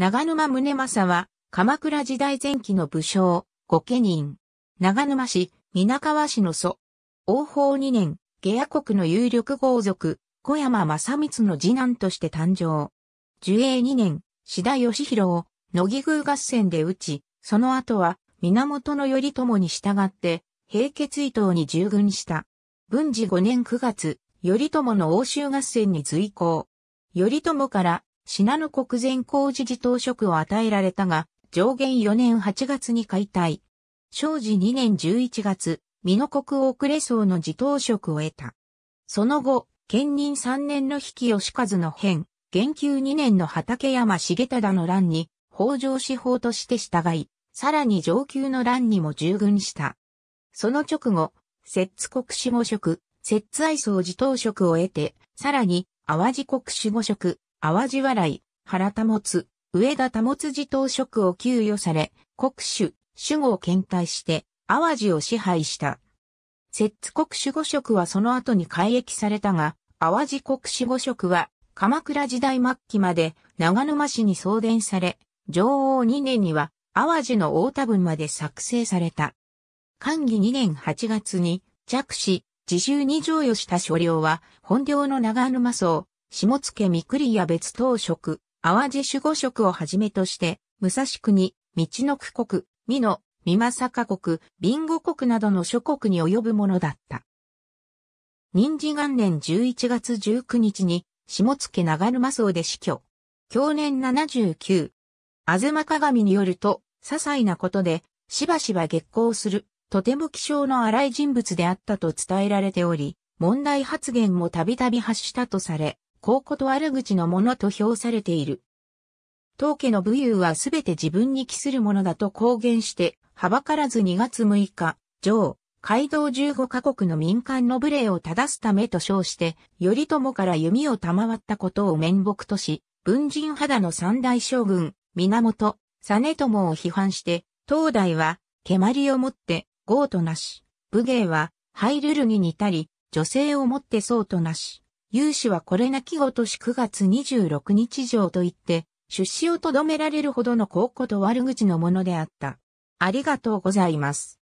長沼宗政は、鎌倉時代前期の武将、御家人。長沼市、皆川市の祖。王法2年、下野国の有力豪族、小山正光の次男として誕生。寿永2年、志田義弘を、乃木宮合戦で討ち、その後は、源頼朝に従って、平家追討に従軍した。文治5年9月、頼朝の欧州合戦に随行。頼朝から信濃国前工事寺当職を与えられたが、上限4年8月に解体。正治2年11月、美濃国遅れ荘の寺当職を得た。その後、兼任3年の引吉和の変、元久2年の畠山重忠の乱に、北条司法として従い、さらに上級の乱にも従軍した。その直後、摂津国守護職、摂津愛荘寺当職を得て、さらに、淡路国守護職、淡路笑い、原保つ、上田保つ自頭職を給与され、国主、主語を検体して、淡路を支配した。摂津国主語職はその後に改役されたが、淡路国主語職は、鎌倉時代末期まで長沼市に送電され、上王2年には淡路の大田分まで作成された。寛義2年8月に、着手、自習に譲与した所領は、本領の長沼荘、下野三栗や別当職、淡路守護職をはじめとして、武蔵国、道の区国、美濃、美政国、ビンゴ国などの諸国に及ぶものだった。任事元年11月19日に、下野長沼荘で死去。去年79。ま鏡によると、些細なことで、しばしば月光する、とても気性の荒い人物であったと伝えられており、問題発言もたびたび発したとされ、公こと悪口のものと評されている。当家の武勇はすべて自分に帰するものだと公言して、はばからず2月6日、上、街道15カ国の民間の無礼を正すためと称して、頼朝から弓を賜ったことを面目とし、文人肌の三大将軍、源、実朝を批判して、東大は、蹴鞠をもって、豪となし、武芸は、ハイルルに似たり、女性をもって僧となし、有志はこれなきごとし9月26日上といって、出資をとどめられるほどの高校と悪口のものであった。ありがとうございます。